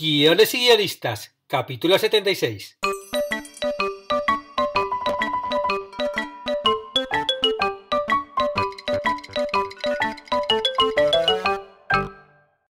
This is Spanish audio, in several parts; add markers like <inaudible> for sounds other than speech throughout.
Guiones y guionistas, capítulo 76.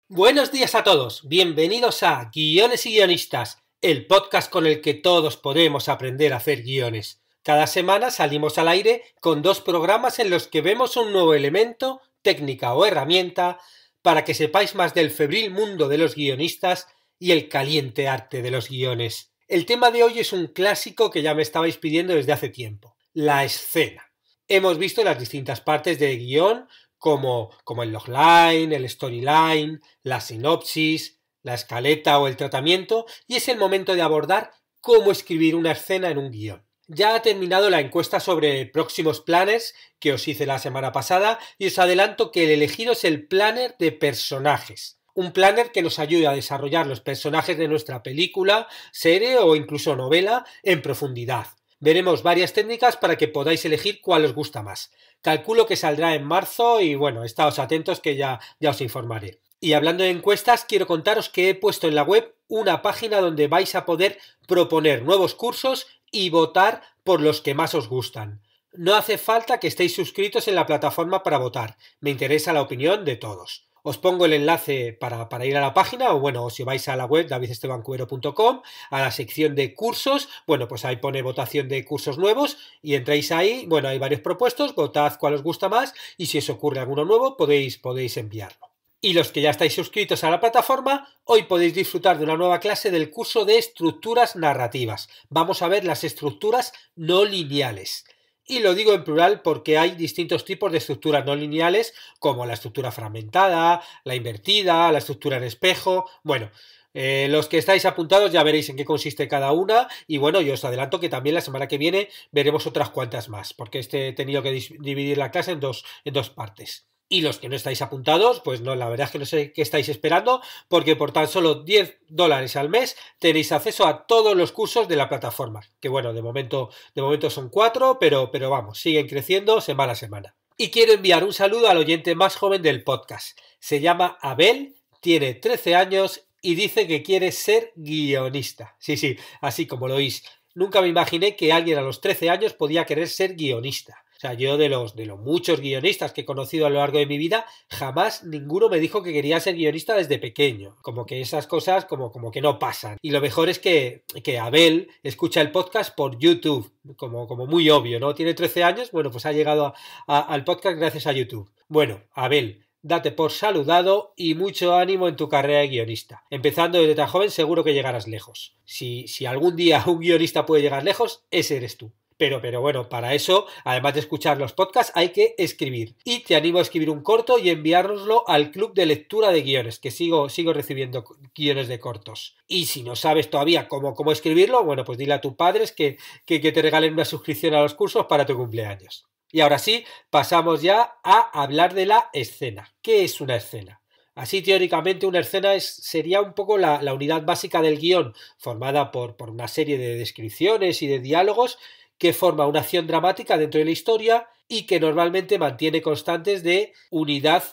Buenos días a todos, bienvenidos a Guiones y guionistas, el podcast con el que todos podemos aprender a hacer guiones. Cada semana salimos al aire con dos programas en los que vemos un nuevo elemento, técnica o herramienta para que sepáis más del febril mundo de los guionistas y el caliente arte de los guiones. El tema de hoy es un clásico que ya me estabais pidiendo desde hace tiempo, la escena. Hemos visto las distintas partes de guión, como, como el logline, el storyline, la sinopsis, la escaleta o el tratamiento, y es el momento de abordar cómo escribir una escena en un guión. Ya ha terminado la encuesta sobre próximos planes que os hice la semana pasada y os adelanto que el elegido es el planner de personajes un planner que nos ayude a desarrollar los personajes de nuestra película, serie o incluso novela en profundidad. Veremos varias técnicas para que podáis elegir cuál os gusta más. Calculo que saldrá en marzo y bueno, estáos atentos que ya, ya os informaré. Y hablando de encuestas, quiero contaros que he puesto en la web una página donde vais a poder proponer nuevos cursos y votar por los que más os gustan. No hace falta que estéis suscritos en la plataforma para votar, me interesa la opinión de todos. Os pongo el enlace para, ir a la página, o bueno, si vais a la web davidestebancuero.com, a la sección de cursos, bueno, pues ahí pone votación de cursos nuevos y entráis ahí, bueno, hay varios propuestos, votad cuál os gusta más y si os ocurre alguno nuevo podéis, podéis enviarlo. Y los que ya estáis suscritos a la plataforma, hoy podéis disfrutar de una nueva clase del curso de estructuras narrativas. Vamos a ver las estructuras no lineales. Y lo digo en plural porque hay distintos tipos de estructuras no lineales, como la estructura fragmentada, la invertida, la estructura en espejo. Bueno, eh, los que estáis apuntados ya veréis en qué consiste cada una. Y bueno, yo os adelanto que también la semana que viene veremos otras cuantas más, porque este he tenido que dividir la clase en dos, en dos partes. Y los que no estáis apuntados, pues no, la verdad es que no sé qué estáis esperando, porque por tan solo 10 dólares al mes tenéis acceso a todos los cursos de la plataforma. Que bueno, de momento, de momento son cuatro, pero, pero vamos, siguen creciendo semana a semana. Y quiero enviar un saludo al oyente más joven del podcast. Se llama Abel, tiene 13 años y dice que quiere ser guionista. Sí, sí, así como lo oís. Nunca me imaginé que alguien a los 13 años podía querer ser guionista. O sea, yo de los, de los muchos guionistas que he conocido a lo largo de mi vida, jamás ninguno me dijo que quería ser guionista desde pequeño. Como que esas cosas como, como que no pasan. Y lo mejor es que, Abel escucha el podcast por YouTube, como, como muy obvio, ¿no? Tiene 13 años, bueno, pues ha llegado al podcast gracias a YouTube. Bueno, Abel, date por saludado y mucho ánimo en tu carrera de guionista. Empezando desde tan joven seguro que llegarás lejos. Si, si algún día un guionista puede llegar lejos, ese eres tú. Pero, pero bueno, para eso, además de escuchar los podcasts, hay que escribir. Y te animo a escribir un corto y enviárnoslo al club de lectura de guiones, que sigo, sigo recibiendo guiones de cortos. Y si no sabes todavía cómo, escribirlo, bueno, pues dile a tus padres que, que, te regalen una suscripción a los cursos para tu cumpleaños. Y ahora sí, pasamos ya a hablar de la escena. ¿Qué es una escena? Así teóricamente una escena sería un poco la, unidad básica del guión, formada por, por, una serie de descripciones y de diálogos que forma una acción dramática dentro de la historia y que normalmente mantiene constantes de unidad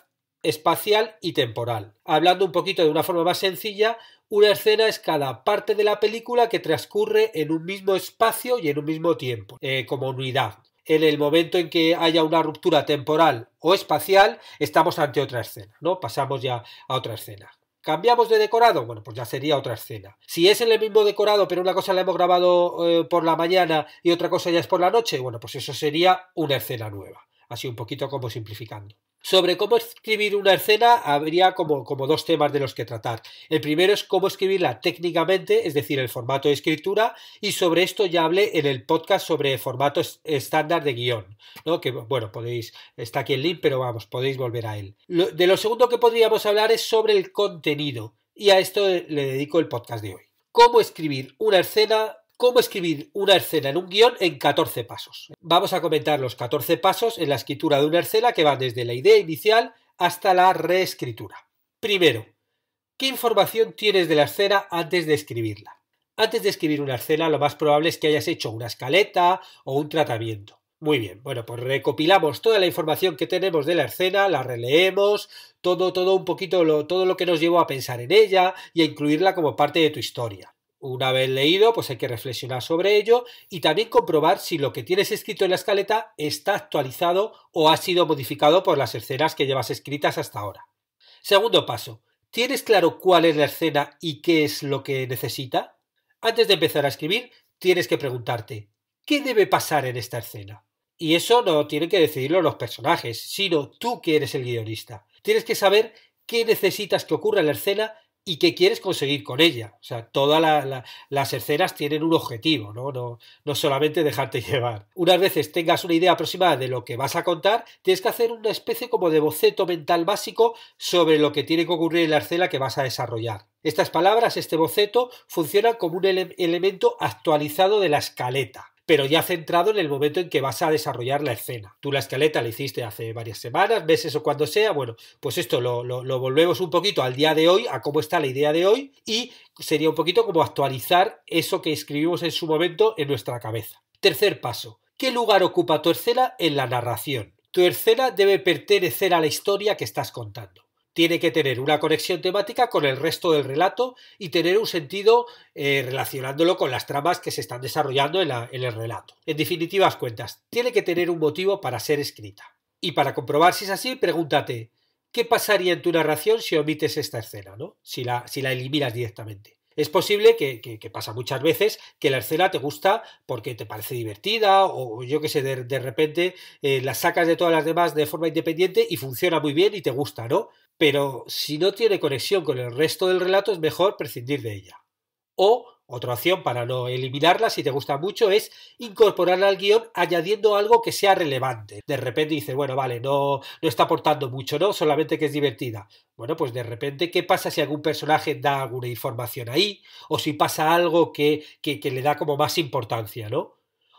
espacial y temporal. Hablando un poquito de una forma más sencilla, una escena es cada parte de la película que transcurre en un mismo espacio y en un mismo tiempo, eh, como unidad. En el momento en que haya una ruptura temporal o espacial, estamos ante otra escena, ¿no? Pasamos ya a otra escena. ¿Cambiamos de decorado? Bueno, pues ya sería otra escena. Si es en el mismo decorado, pero una cosa la hemos grabado eh, por la mañana y otra cosa ya es por la noche, bueno, pues eso sería una escena nueva. Así un poquito como simplificando. Sobre cómo escribir una escena habría como, dos temas de los que tratar. El primero es cómo escribirla técnicamente, es decir, el formato de escritura, y sobre esto ya hablé en el podcast sobre formato estándar de guión, ¿no? Que bueno, podéis, está aquí el link, pero vamos, podéis volver a él. de lo segundo que podríamos hablar es sobre el contenido, y a esto le dedico el podcast de hoy. Cómo escribir una escena cómo escribir una escena en un guión en 14 pasos. Vamos a comentar los 14 pasos en la escritura de una escena que van desde la idea inicial hasta la reescritura. Primero, ¿qué información tienes de la escena antes de escribirla? Antes de escribir una escena, lo más probable es que hayas hecho una escaleta o un tratamiento. Muy bien, bueno, pues recopilamos toda la información que tenemos de la escena, la releemos, todo, todo un poquito, todo lo que nos llevó a pensar en ella y a incluirla como parte de tu historia. Una vez leído, pues hay que reflexionar sobre ello y también comprobar si lo que tienes escrito en la escaleta está actualizado o ha sido modificado por las escenas que llevas escritas hasta ahora. Segundo paso, ¿tienes claro cuál es la escena y qué es lo que necesita? Antes de empezar a escribir, tienes que preguntarte, ¿qué debe pasar en esta escena? Y eso no tiene que decidirlo los personajes, sino tú que eres el guionista. Tienes que saber qué necesitas que ocurra en la escena y qué quieres conseguir con ella. O sea, todas las escenas tienen un objetivo, ¿no? ¿no? No solamente dejarte <laughs> llevar. Unas veces tengas una idea aproximada de lo que vas a contar, tienes que hacer una especie como de boceto mental básico sobre lo que tiene que ocurrir en la escena que vas a desarrollar. Estas palabras, este boceto, funcionan como un elemento actualizado de la escaleta pero ya centrado en el momento en que vas a desarrollar la escena. Tú la escaleta la hiciste hace varias semanas, meses o cuando sea, bueno, pues esto lo, volvemos un poquito al día de hoy, a cómo está la idea de hoy, y sería un poquito como actualizar eso que escribimos en su momento en nuestra cabeza. Tercer paso, ¿qué lugar ocupa tu escena en la narración? Tu escena debe pertenecer a la historia que estás contando tiene que tener una conexión temática con el resto del relato y tener un sentido eh, relacionándolo con las tramas que se están desarrollando en, el relato. En definitivas cuentas, tiene que tener un motivo para ser escrita. Y para comprobar si es así, pregúntate, ¿qué pasaría en tu narración si omites esta escena, si, la, si la eliminas directamente? Es posible que, pasa muchas veces que la escena te gusta porque te parece divertida o yo qué sé, de, repente eh, la sacas de todas las demás de forma independiente y funciona muy bien y te gusta, ¿no? pero si no tiene conexión con el resto del relato es mejor prescindir de ella. O otra opción para no eliminarla, si te gusta mucho, es incorporarla al guión añadiendo algo que sea relevante. De repente dices, bueno, vale, no, no está aportando mucho, ¿no? Solamente que es divertida. Bueno, pues de repente, ¿qué pasa si algún personaje da alguna información ahí? O si pasa algo que, que le da como más importancia, ¿no?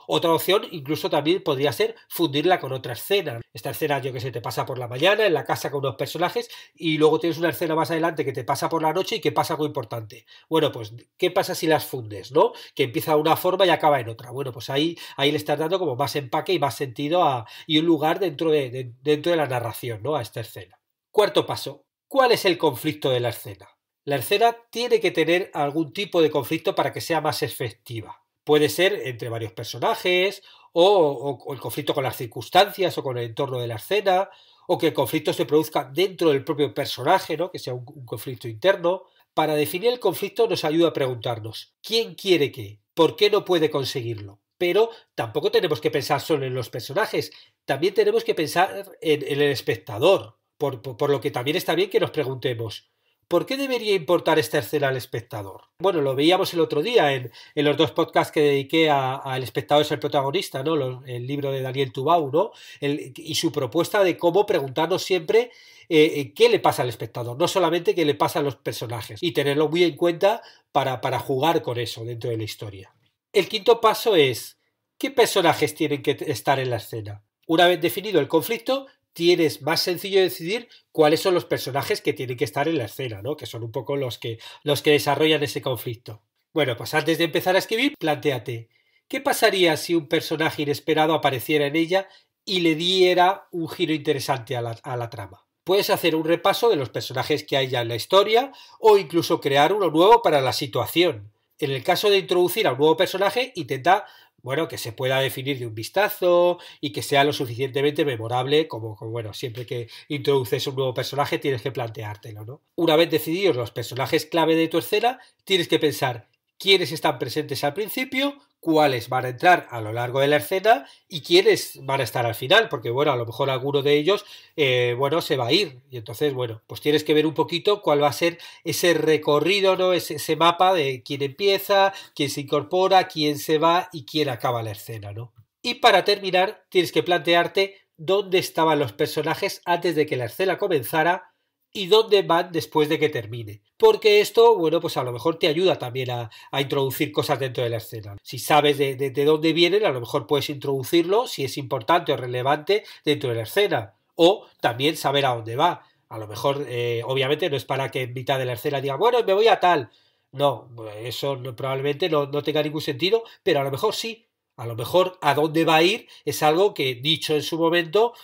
Otra opción incluso también podría ser fundirla con otra escena. Esta escena, yo que sé, te pasa por la mañana en la casa con unos personajes y luego tienes una escena más adelante que te pasa por la noche y que pasa algo importante. Bueno, pues, ¿qué pasa si las fundes, no? Que empieza una forma y acaba en otra. Bueno, pues ahí, ahí le estás dando como más empaque y más sentido y un lugar dentro de, dentro de la narración, ¿no? A esta escena. Cuarto paso. ¿Cuál es el conflicto de la escena? La escena tiene que tener algún tipo de conflicto para que sea más efectiva. Puede ser entre varios personajes, o, el conflicto con las circunstancias, o con el entorno de la escena, o que el conflicto se produzca dentro del propio personaje, ¿no? que sea un, conflicto interno. Para definir el conflicto nos ayuda a preguntarnos ¿quién quiere qué? ¿Por qué no puede conseguirlo? Pero tampoco tenemos que pensar solo en los personajes, también tenemos que pensar en, el espectador, por, lo que también está bien que nos preguntemos ¿Por qué debería importar esta escena al espectador? Bueno, lo veíamos el otro día en, los dos podcasts que dediqué al espectador es el protagonista, ¿no? el libro de Daniel Tubau, y su propuesta de cómo preguntarnos siempre eh, eh, qué le pasa al espectador, no solamente qué le pasa a los personajes, y tenerlo muy en cuenta para, para jugar con eso dentro de la historia. El quinto paso es, ¿qué personajes tienen que estar en la escena? Una vez definido el conflicto, tienes más sencillo decidir cuáles son los personajes que tienen que estar en la escena, ¿no? Que son un poco los que, los que desarrollan ese conflicto. Bueno, pues antes de empezar a escribir, planteate, ¿qué pasaría si un personaje inesperado apareciera en ella y le diera un giro interesante a la, a la trama? Puedes hacer un repaso de los personajes que hay ya en la historia o incluso crear uno nuevo para la situación. En el caso de introducir a un nuevo personaje, intenta bueno, que se pueda definir de un vistazo y que sea lo suficientemente memorable como, bueno, siempre que introduces un nuevo personaje tienes que planteártelo, ¿no? Una vez decididos los personajes clave de tu escena, tienes que pensar quiénes están presentes al principio, cuáles van a entrar a lo largo de la escena y quiénes van a estar al final, porque bueno, a lo mejor alguno de ellos, eh, bueno, se va a ir. Y entonces, bueno, pues tienes que ver un poquito cuál va a ser ese recorrido, ¿no? Ese, ese mapa de quién empieza, quién se incorpora, quién se va y quién acaba la escena, ¿no? Y para terminar, tienes que plantearte dónde estaban los personajes antes de que la escena comenzara y dónde van después de que termine. Porque esto, bueno, pues a lo mejor te ayuda también a, introducir cosas dentro de la escena. Si sabes de, dónde vienen, a lo mejor puedes introducirlo, si es importante o relevante, dentro de la escena. O también saber a dónde va. A lo mejor, eh, obviamente, no es para que en mitad de la escena diga, bueno, me voy a tal. No, eso probablemente no, tenga ningún sentido, pero a lo mejor sí, a lo mejor a dónde va a ir es algo que, dicho en su momento,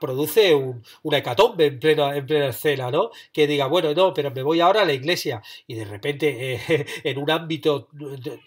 produce un, una hecatombe en plena, en plena escena, ¿no? Que diga, bueno, no, pero me voy ahora a la iglesia. Y de repente, eh, <laughs> en un ámbito,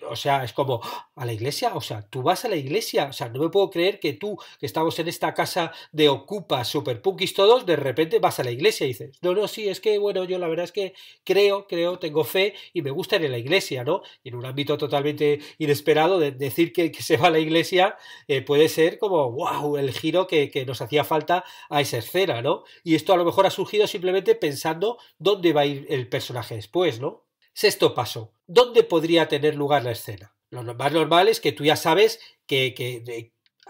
o sea, es como, ¿a la iglesia? O sea, tú vas a la iglesia. O sea, no me puedo creer que tú, que estamos en esta casa de Ocupa, Super Punkis todos, de repente vas a la iglesia y dices, no, no, sí, es que, bueno, yo la verdad es que creo, creo, tengo fe y me gusta ir a la iglesia, ¿no? Y en un ámbito totalmente inesperado, de decir que, se va a la iglesia eh, puede ser como, wow, el giro que, nos hacía falta a esa escena, ¿no? Y esto a lo mejor ha surgido simplemente pensando dónde va a ir el personaje después, ¿no? Sexto paso, ¿dónde podría tener lugar la escena? Lo más normal es que tú ya sabes que,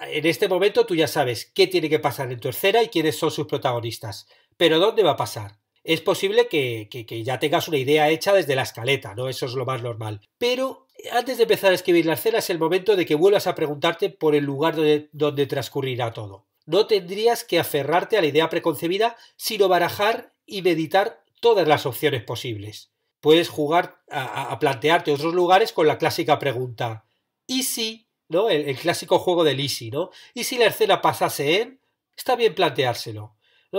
en este momento tú ya sabes qué tiene que pasar en tu escena y quiénes son sus protagonistas. Pero ¿dónde va a pasar? Es posible que, que, ya tengas una idea hecha desde la escaleta, ¿no? Eso es lo más normal. Pero antes de empezar a escribir la escena es el momento de que vuelvas a preguntarte por el lugar donde, transcurrirá todo. No tendrías que aferrarte a la idea preconcebida, sino barajar y meditar todas las opciones posibles. Puedes jugar a, plantearte otros lugares con la clásica pregunta ¿Y si? ¿No? El, clásico juego del Easy, ¿no? ¿Y si la escena pasase en? Está bien planteárselo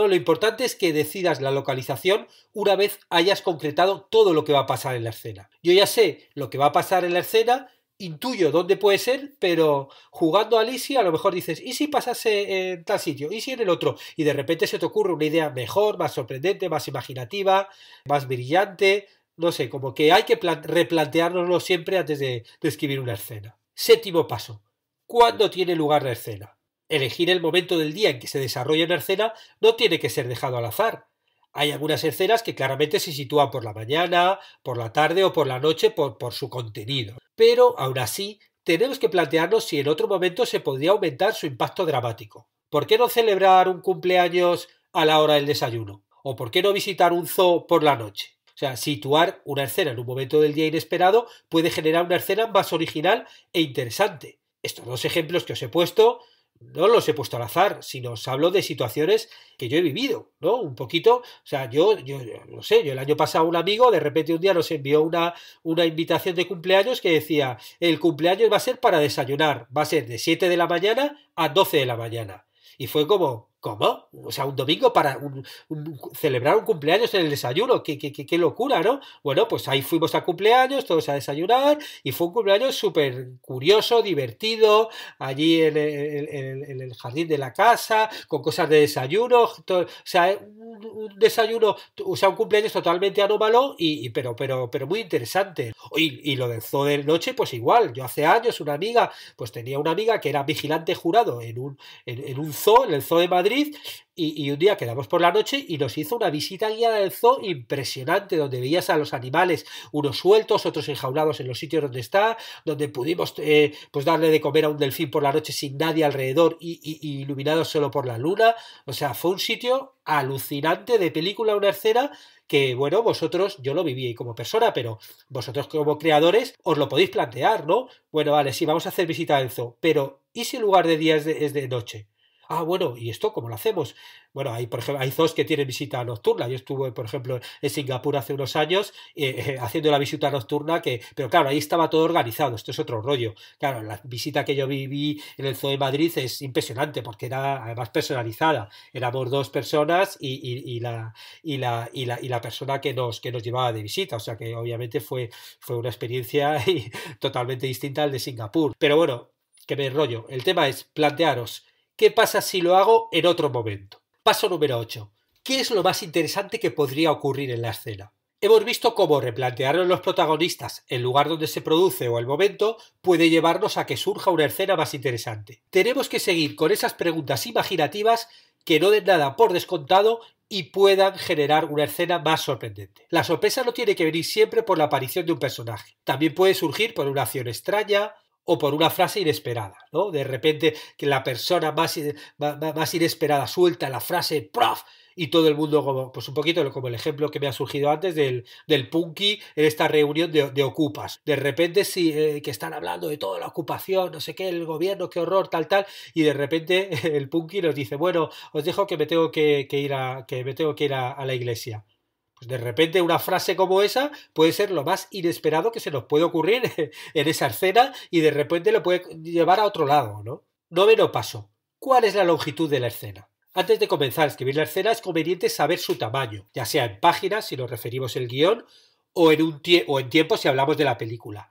lo importante es que decidas la localización una vez hayas concretado todo lo que va a pasar en la escena. Yo ya sé lo que va a pasar en la escena, intuyo dónde puede ser, pero jugando a Lisi a lo mejor dices, ¿y si pasase en tal sitio? ¿Y si en el otro? Y de repente se te ocurre una idea mejor, más sorprendente, más imaginativa, más brillante, no sé, como que hay que replanteárnoslo siempre antes de, de escribir una escena. Séptimo paso, ¿cuándo tiene lugar la escena? Elegir el momento del día en que se desarrolla una escena no tiene que ser dejado al azar. Hay algunas escenas que claramente se sitúan por la mañana, por la tarde o por la noche por, por su contenido. Pero, aún así, tenemos que plantearnos si en otro momento se podría aumentar su impacto dramático. ¿Por qué no celebrar un cumpleaños a la hora del desayuno? ¿O por qué no visitar un zoo por la noche? O sea, situar una escena en un momento del día inesperado puede generar una escena más original e interesante. Estos dos ejemplos que os he puesto no los he puesto al azar, sino os hablo de situaciones que yo he vivido, ¿no? Un poquito, o sea, yo, yo, no sé, yo el año pasado un amigo de repente un día nos envió una, una invitación de cumpleaños que decía, el cumpleaños va a ser para desayunar, va a ser de 7 de la mañana a 12 de la mañana. Y fue como, ¿Cómo? O sea, un domingo para celebrar un cumpleaños en el desayuno. ¿Qué, qué, qué, locura, ¿no? Bueno, pues ahí fuimos a cumpleaños, todos a desayunar, y fue un cumpleaños súper curioso, divertido, allí en el, jardín de la casa, con cosas de desayuno. o sea, un, desayuno, o sea, un cumpleaños totalmente anómalo, y, pero, pero, pero muy interesante. Y, y, lo del zoo de noche, pues igual. Yo hace años, una amiga, pues tenía una amiga que era vigilante jurado en un, en un zoo, en el zoo de Madrid y, un día quedamos por la noche y nos hizo una visita guiada del zoo impresionante, donde veías a los animales, unos sueltos, otros enjaulados en los sitios donde está, donde pudimos eh, pues darle de comer a un delfín por la noche sin nadie alrededor y, iluminados iluminado solo por la luna. O sea, fue un sitio alucinante de película, una escena que, bueno, vosotros, yo lo viví como persona, pero vosotros como creadores os lo podéis plantear, ¿no? Bueno, vale, sí, vamos a hacer visita al zoo, pero ¿y si el lugar de día es de noche? Ah, bueno, ¿y esto cómo lo hacemos? Bueno, hay, por ejemplo, hay zoos que tienen visita nocturna. Yo estuve, por ejemplo, en Singapur hace unos años eh, <laughs> haciendo la visita nocturna, que, pero claro, ahí estaba todo organizado. Esto es otro rollo. Claro, la visita que yo viví en el Zoo de Madrid es impresionante porque era además personalizada. Éramos dos personas y, la, y, la, persona que nos, llevaba de visita. O sea que obviamente fue, fue una experiencia <laughs> totalmente distinta al de Singapur. Pero bueno, que me rollo. El tema es plantearos ¿Qué pasa si lo hago en otro momento? Paso número 8. ¿Qué es lo más interesante que podría ocurrir en la escena? Hemos visto cómo replantearnos los protagonistas el lugar donde se produce o el momento puede llevarnos a que surja una escena más interesante. Tenemos que seguir con esas preguntas imaginativas que no den nada por descontado y puedan generar una escena más sorprendente. La sorpresa no tiene que venir siempre por la aparición de un personaje. También puede surgir por una acción extraña, o por una frase inesperada, ¿no? De repente que la persona más, más, inesperada suelta la frase ¡prof! y todo el mundo como, pues un poquito como el ejemplo que me ha surgido antes del, del punky en esta reunión de, ocupas. De repente sí, eh, que están hablando de toda la ocupación, no sé qué, el gobierno, qué horror, tal, tal, y de repente <laughs> el punky nos dice, bueno, os dejo que me tengo que, ir a, que me tengo que ir a la iglesia. Pues de repente una frase como esa puede ser lo más inesperado que se nos puede ocurrir <laughs> en esa escena y de repente lo puede llevar a otro lado, ¿no? Noveno paso. ¿Cuál es la longitud de la escena? Antes de comenzar a escribir la escena es conveniente saber su tamaño, ya sea en páginas si nos referimos el guión o en, un en tiempo si hablamos de la película.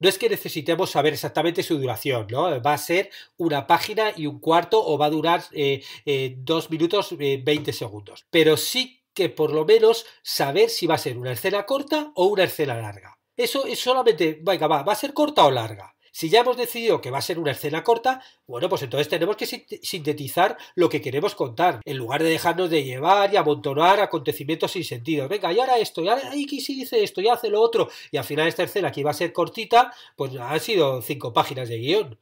No es que necesitemos saber exactamente su duración, ¿no? Va a ser una página y un cuarto o va a durar eh, eh, dos minutos eh, veinte segundos. Pero sí que por lo menos saber si va a ser una escena corta o una escena larga. Eso es solamente, venga, va, va a ser corta o larga. Si ya hemos decidido que va a ser una escena corta, bueno, pues entonces tenemos que sintetizar lo que queremos contar, en lugar de dejarnos de llevar y amontonar acontecimientos sin sentido. Venga, y ahora esto, y ahora y dice esto, y hace lo otro, y al final esta escena que iba a ser cortita, pues han sido cinco páginas de guión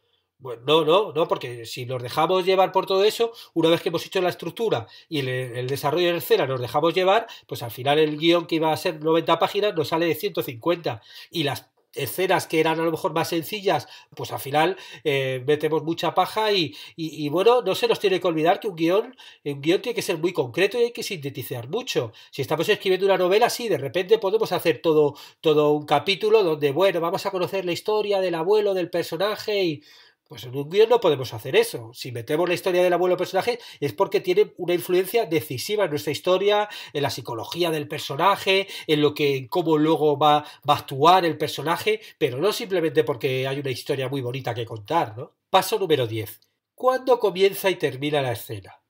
no, no, no, porque si nos dejamos llevar por todo eso, una vez que hemos hecho la estructura y el, desarrollo de la escena nos dejamos llevar, pues al final el guión que iba a ser 90 páginas nos sale de 150 y las escenas que eran a lo mejor más sencillas, pues al final eh, metemos mucha paja y, y, bueno, no se nos tiene que olvidar que un guión, un guión tiene que ser muy concreto y hay que sintetizar mucho. Si estamos escribiendo una novela, sí, de repente podemos hacer todo, todo un capítulo donde, bueno, vamos a conocer la historia del abuelo, del personaje y pues en un guión no podemos hacer eso. Si metemos la historia del abuelo personaje es porque tiene una influencia decisiva en nuestra historia, en la psicología del personaje, en lo que, cómo luego va, a actuar el personaje, pero no simplemente porque hay una historia muy bonita que contar, ¿no? Paso número 10. ¿Cuándo comienza y termina la escena?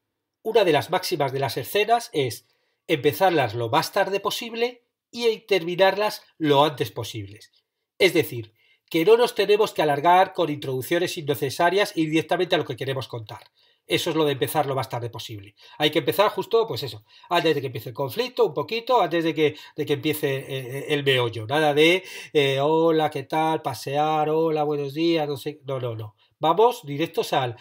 Una de las máximas de las escenas es empezarlas lo más tarde posible y terminarlas lo antes posible. Es decir, que no nos tenemos que alargar con introducciones innecesarias y directamente a lo que queremos contar. Eso es lo de empezar lo más tarde posible. Hay que empezar justo, pues eso, antes de que empiece el conflicto, un poquito, antes de que, de que empiece eh, eh, el meollo. Nada de, eh, hola, ¿qué tal? Pasear, hola, buenos días, no sé. No, no, no. Vamos directos al,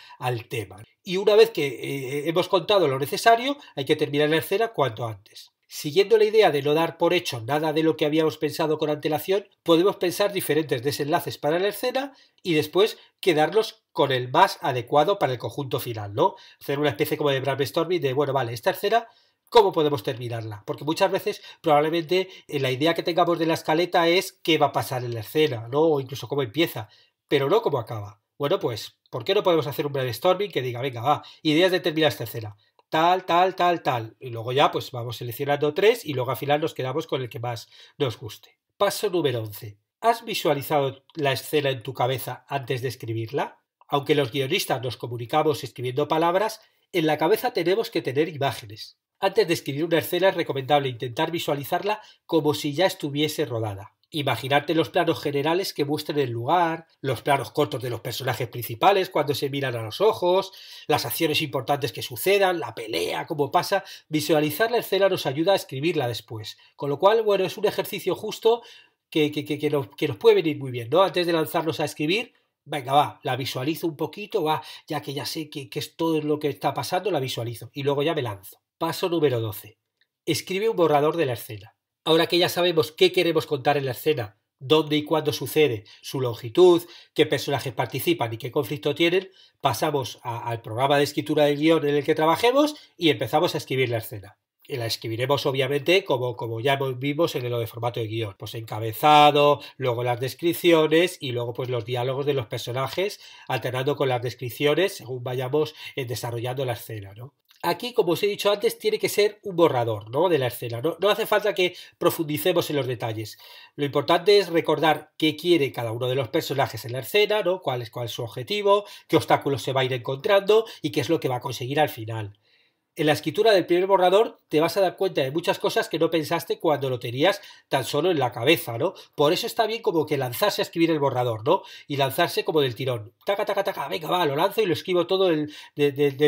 tema. Y una vez que hemos contado lo necesario, hay que terminar la escena cuanto antes. Siguiendo la idea de no dar por hecho nada de lo que habíamos pensado con antelación, podemos pensar diferentes desenlaces para la escena y después quedarnos con el más adecuado para el conjunto final, ¿no? Hacer una especie como de brainstorming de, bueno, vale, esta escena cómo podemos terminarla. Porque muchas veces probablemente eh, la idea que tengamos de la escaleta es qué va a pasar en la escena, ¿no? O incluso cómo empieza, pero no cómo acaba. Bueno, pues, ¿por qué no podemos hacer un brainstorming que diga, venga, va, ideas de terminar esta escena? tal, tal, tal, tal. Y luego ya pues vamos seleccionando tres y luego al final nos quedamos con el que más nos guste. Paso número 11. ¿Has visualizado la escena en tu cabeza antes de escribirla? Aunque los guionistas nos comunicamos escribiendo palabras, en la cabeza tenemos que tener imágenes. Antes de escribir una escena es recomendable intentar visualizarla como si ya estuviese rodada. Imaginarte los planos generales que muestren el lugar, los planos cortos de los personajes principales cuando se miran a los ojos, las acciones importantes que sucedan, la pelea, cómo pasa. Visualizar la escena nos ayuda a escribirla después. Con lo cual, bueno, es un ejercicio justo que, que, nos, puede venir muy bien, ¿no? Antes de lanzarnos a escribir, venga, va, la visualizo un poquito, va, ya que ya sé que, que, es todo lo que está pasando, la visualizo y luego ya me lanzo. Paso número 12. Escribe un borrador de la escena. Ahora que ya sabemos qué queremos contar en la escena, dónde y cuándo sucede, su longitud, qué personajes participan y qué conflicto tienen, pasamos al programa de escritura del guión en el que trabajemos y empezamos a escribir la escena. Y la escribiremos obviamente como, como ya vimos en lo de formato de guión, pues encabezado, luego las descripciones y luego pues los diálogos de los personajes alternando con las descripciones según vayamos eh, desarrollando la escena, ¿no? aquí, como os he dicho antes, tiene que ser un borrador ¿no? de la escena. No, hace falta que profundicemos en los detalles. Lo importante es recordar qué quiere cada uno de los personajes en la escena, cuál, es, cuál es su objetivo, qué obstáculos se va a ir encontrando y qué es lo que va a conseguir al final en la escritura del primer borrador te vas a dar cuenta de muchas cosas que no pensaste cuando lo tenías tan solo en la cabeza, ¿no? Por eso está bien como que lanzarse a escribir el borrador, ¿no? Y lanzarse como del tirón. Taca, taca, taca, venga, va, lo lanzo y lo escribo todo del,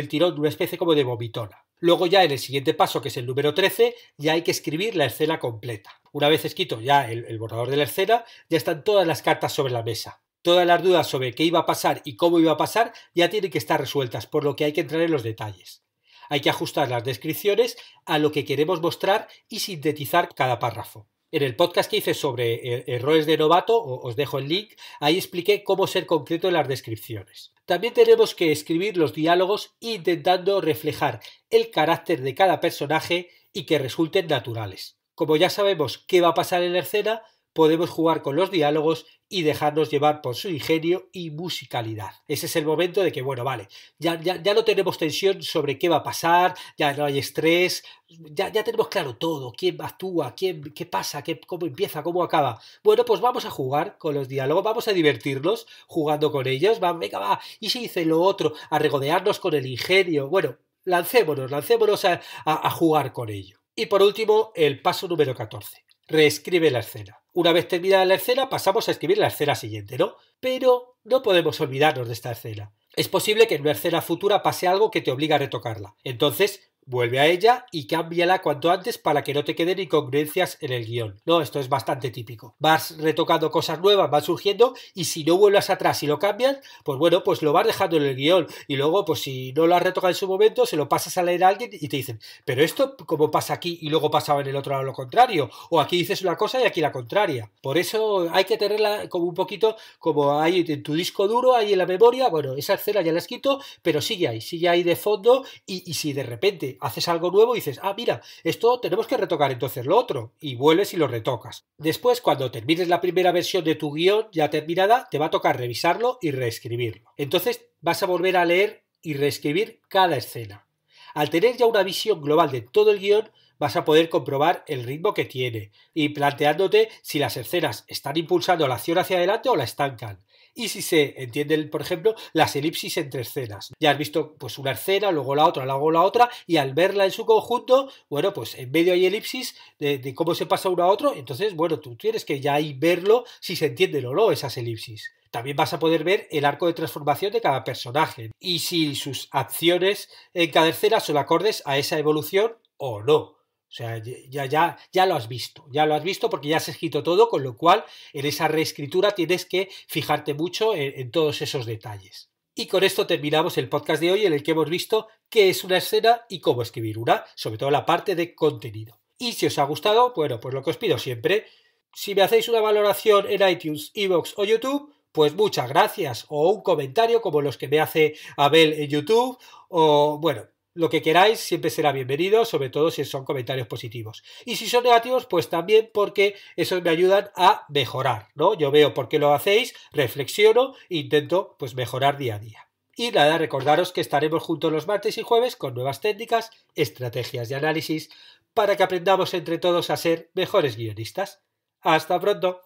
tirón, una especie como de vomitona. Luego ya en el siguiente paso, que es el número 13, ya hay que escribir la escena completa. Una vez escrito ya el, el borrador de la escena, ya están todas las cartas sobre la mesa todas las dudas sobre qué iba a pasar y cómo iba a pasar ya tienen que estar resueltas, por lo que hay que entrar en los detalles. Hay que ajustar las descripciones a lo que queremos mostrar y sintetizar cada párrafo. En el podcast que hice sobre eh, errores de novato, os dejo el link, ahí expliqué cómo ser concreto en las descripciones. También tenemos que escribir los diálogos intentando reflejar el carácter de cada personaje y que resulten naturales. Como ya sabemos qué va a pasar en la escena, podemos jugar con los diálogos y dejarnos llevar por su ingenio y musicalidad. Ese es el momento de que, bueno, vale, ya, ya, no tenemos tensión sobre qué va a pasar, ya no hay estrés, ya, ya tenemos claro todo, quién actúa, quién, qué pasa, qué, cómo empieza, cómo acaba. Bueno, pues vamos a jugar con los diálogos, vamos a divertirnos jugando con ellos, va, venga, va, y si dice lo otro, a regodearnos con el ingenio, bueno, lancémonos, lancémonos a jugar con ello. Y por último, el paso número 14, reescribe la escena. Una vez terminada la escena, pasamos a escribir la escena siguiente, ¿no? Pero no podemos olvidarnos de esta escena. Es posible que en una escena futura pase algo que te obliga a retocarla. Entonces, Vuelve a ella y cámbiala cuanto antes para que no te queden incongruencias en el guión. No, esto es bastante típico. Vas retocando cosas nuevas, van surgiendo y si no vuelvas atrás y lo cambias, pues bueno, pues lo vas dejando en el guión y luego, pues si no lo has retocado en su momento, se lo pasas a leer a alguien y te dicen, pero esto como pasa aquí y luego pasaba en el otro lado lo contrario, o aquí dices una cosa y aquí la contraria. Por eso hay que tenerla como un poquito, como hay en tu disco duro, ahí en la memoria, bueno, esa escena ya la has escrito, pero sigue ahí, sigue ahí de fondo y si de repente haces algo nuevo y dices, ah, mira, esto tenemos que retocar entonces lo otro, y vuelves y lo retocas. Después, cuando termines la primera versión de tu guión ya terminada, te va a tocar revisarlo y reescribirlo. Entonces vas a volver a leer y reescribir cada escena. Al tener ya una visión global de todo el guión, vas a poder comprobar el ritmo que tiene y planteándote si las escenas están impulsando la acción hacia adelante o la estancan, y si se entienden, por ejemplo, las elipsis entre escenas. Ya has visto pues una escena, luego la otra, luego la otra, y al verla en su conjunto, bueno, pues en medio hay elipsis de, cómo se pasa uno a otro, entonces, bueno, tú tienes que ya ahí verlo si se entienden o no esas elipsis. También vas a poder ver el arco de transformación de cada personaje y si sus acciones en cada escena son acordes a esa evolución o no. O sea, ya, ya, ya lo has visto, ya lo has visto porque ya has escrito todo, con lo cual en esa reescritura tienes que fijarte mucho en, todos esos detalles. Y con esto terminamos el podcast de hoy en el que hemos visto qué es una escena y cómo escribir una, sobre todo la parte de contenido. Y si os ha gustado, bueno, pues lo que os pido siempre, si me hacéis una valoración en iTunes, Evox o YouTube, pues muchas gracias, o un comentario como los que me hace Abel en YouTube, o bueno, lo que queráis siempre será bienvenido, sobre todo si son comentarios positivos. Y si son negativos, pues también porque esos me ayudan a mejorar, ¿no? Yo veo por qué lo hacéis, reflexiono e intento pues mejorar día a día. Y nada, recordaros que estaremos juntos los martes y jueves con nuevas técnicas, estrategias de análisis para que aprendamos entre todos a ser mejores guionistas. Hasta pronto.